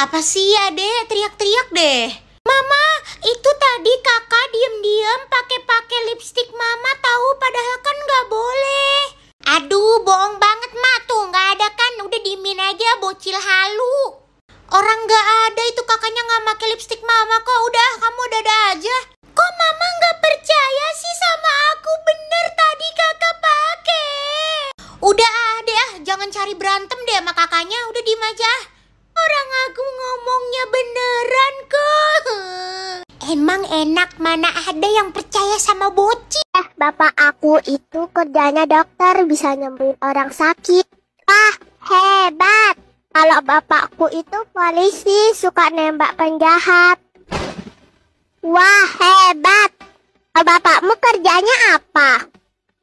Apa sih ya deh, teriak-teriak deh. Mama, itu tadi kakak diem-diem pakai-pakai lipstick mama tahu padahal kan nggak boleh. Aduh, bohong banget ma tuh nggak ada kan, udah diemin aja bocil halu. Orang nggak ada itu kakaknya nggak pakai lipstick mama kok, udah kamu dada aja. Kok mama nggak percaya sih sama aku bener tadi kakak pakai? Udah ah deh jangan cari berantem deh sama kakaknya, udah diem aja. Ah. Orang ngomongnya beneran kok. Emang enak mana ada yang percaya sama bocil? Eh, bapak aku itu kerjanya dokter, bisa nyembuhin orang sakit. Wah, hebat. Kalau bapakku itu polisi, suka nembak penjahat. Wah, hebat. Bapakmu kerjanya apa?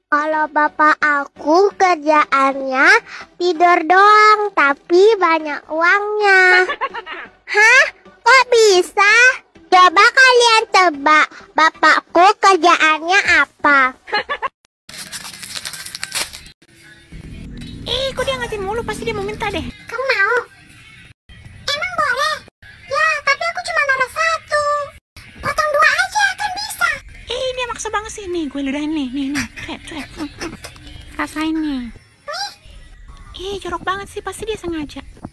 Kalau bapak aku kerjaannya tidur doang tapi banyak uangnya. Hah? Kok bisa? Coba kalian tebak, bapakku kerjaannya apa? Ih, eh, kok dia ngasih mulu? Pasti dia mau minta deh. Kamu banget sih nih gue ludahin nih nih nih cuek cuek rasain nih ih jorok banget sih pasti dia sengaja